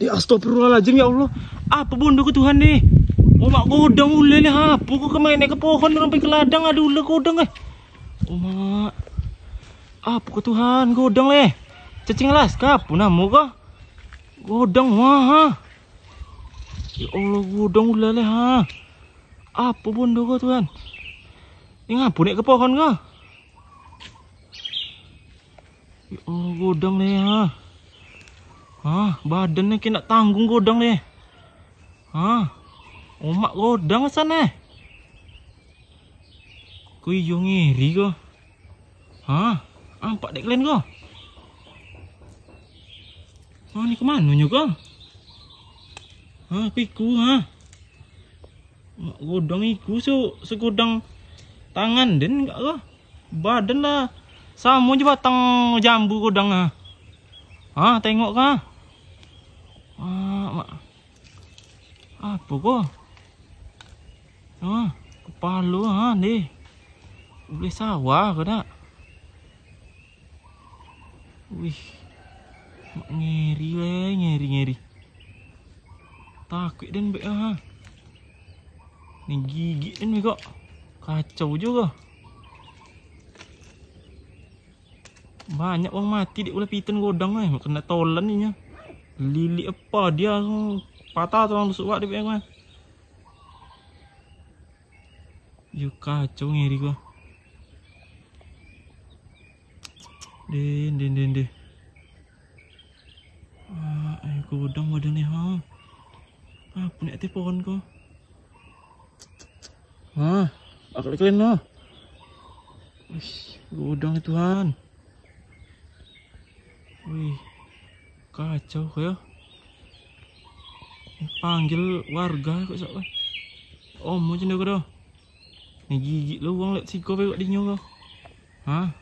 Ya astagfirullahaladzim ya Allah. Apa bunda ke Tuhan nih? Oh mak godang ule nih apa ku kemana ke pohon sampai ke ladang ada ule godang eh. Oh mak. Apa ke Tuhan godang leh. Cacing las kapu namu kah? Godang wah. Ya Allah godang ule leh ha. Apa bunda ke Tuhan? Ini ngapu nih ke pohon kah? Ya Allah godang leh ha. Hah, badannya kena tanggung godang ni. Hah, omak godang lah sana. Kau yang ngeri kau. Hah, apa dek lain kau? Oh, ni kemana nyo kau? Hah, piku ha. Ah. Mak godang iku so, segodang tangan den enggak kau? Badan lah. Sama je batang jambu godang ha. Ha, tengok kau. ah apa ah, kau kepala ah nih, boleh sawah ke tak wih mak ngeri weh ngeri ngeri takut dan baik ah ni gigit dan kok kacau juga banyak orang mati dia ulah piton godang eh kena tolan ni nya Lili apa dia tu? Patah tulang lusuk wak dia punya Yo kacau ngeri gua Din din din din. Ah, ayo udah wadah ni ha. Ah, punya telepon kau. Ha, aku kalian lah. Wih, godang Tuhan. Wih kacau kaya panggil warga kok sak om mau dah kau dah gigi lu uang liat siko pe kau dinyo kau ha